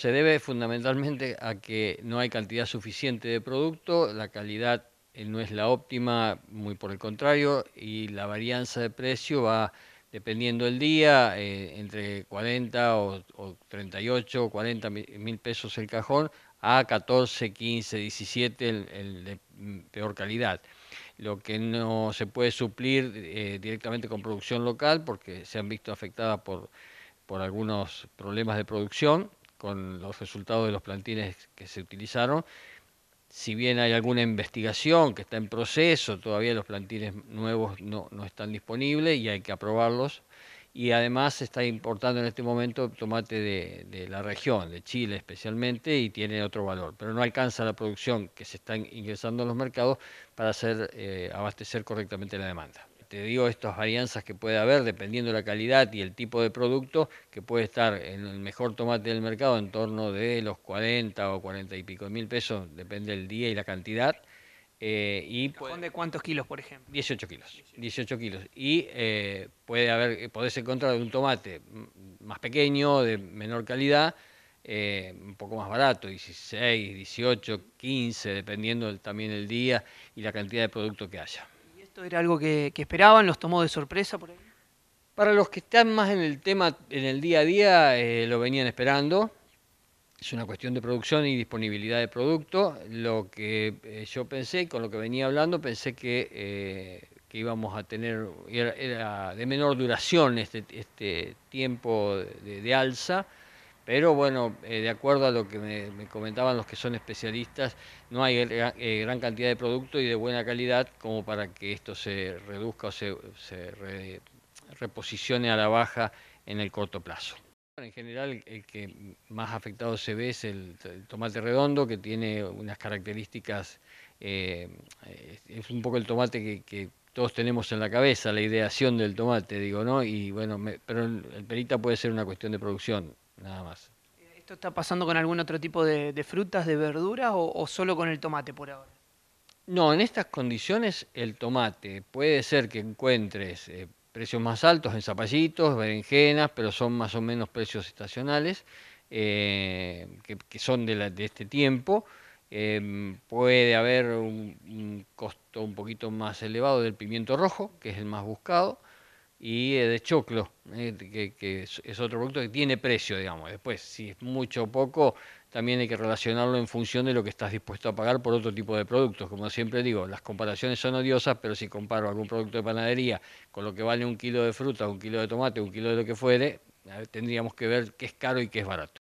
Se debe fundamentalmente a que no hay cantidad suficiente de producto, la calidad eh, no es la óptima, muy por el contrario, y la varianza de precio va dependiendo del día, eh, entre 40 o, 38 o 40 mil pesos el cajón, a 14, 15, 17 el, de mm, peor calidad. Lo que no se puede suplir eh, directamente con producción local porque se han visto afectadas por, por algunos problemas de producción con los resultados de los plantines que se utilizaron. Si bien hay alguna investigación que está en proceso, todavía los plantines nuevos no, están disponibles y hay que aprobarlos. Y además se está importando en este momento tomate de, la región, de Chile especialmente, y tiene otro valor. Pero no alcanza la producción que se está ingresando en los mercados para hacer, eh, abastecer correctamente la demanda te digo estas varianzas que puede haber dependiendo de la calidad y el tipo de producto, que puede estar en el mejor tomate del mercado en torno de los 40 o 40 y pico mil pesos, depende del día y la cantidad. Eh, y ¿De cuántos kilos, por ejemplo? 18 kilos. 18 kilos. Y eh, puede haber, eh, podés encontrar un tomate más pequeño, de menor calidad, un poco más barato, 16, 18, 15, dependiendo también el día y la cantidad de producto que haya. ¿Esto era algo que, esperaban? ¿Los tomó de sorpresa por ahí? Para los que están más en el tema, en el día a día, eh, lo venían esperando. Es una cuestión de producción y disponibilidad de producto. Lo que eh, yo pensé, con lo que venía hablando, pensé que, eh, íbamos a tener, era, de menor duración este, este tiempo de alza pero bueno, eh, de acuerdo a lo que me, comentaban los que son especialistas, no hay eh, gran cantidad de producto y de buena calidad como para que esto se reduzca o se, se reposicione a la baja en el corto plazo. En general, el que más afectado se ve es el, tomate redondo, que tiene unas características, eh, es un poco el tomate que, todos tenemos en la cabeza, la ideación del tomate, digo, ¿no? Y bueno, pero el perita puede ser una cuestión de producción, nada más. ¿Esto está pasando con algún otro tipo de, frutas, de verduras o, solo con el tomate por ahora? No, en estas condiciones el tomate puede ser que encuentres eh, precios más altos en zapallitos, berenjenas, pero son más o menos precios estacionales eh, que, son de, este tiempo. Em, puede haber un, costo un poquito más elevado del pimiento rojo, que es el más buscado y eh, de choclo, eh, que, que, es otro producto que tiene precio, digamos. Después, si es mucho o poco, también hay que relacionarlo en función de lo que estás dispuesto a pagar por otro tipo de productos. Como siempre digo, las comparaciones son odiosas, pero si comparo algún producto de panadería con lo que vale un kilo de fruta, un kilo de tomate, un kilo de lo que fuere, eh, tendríamos que ver qué es caro y qué es barato.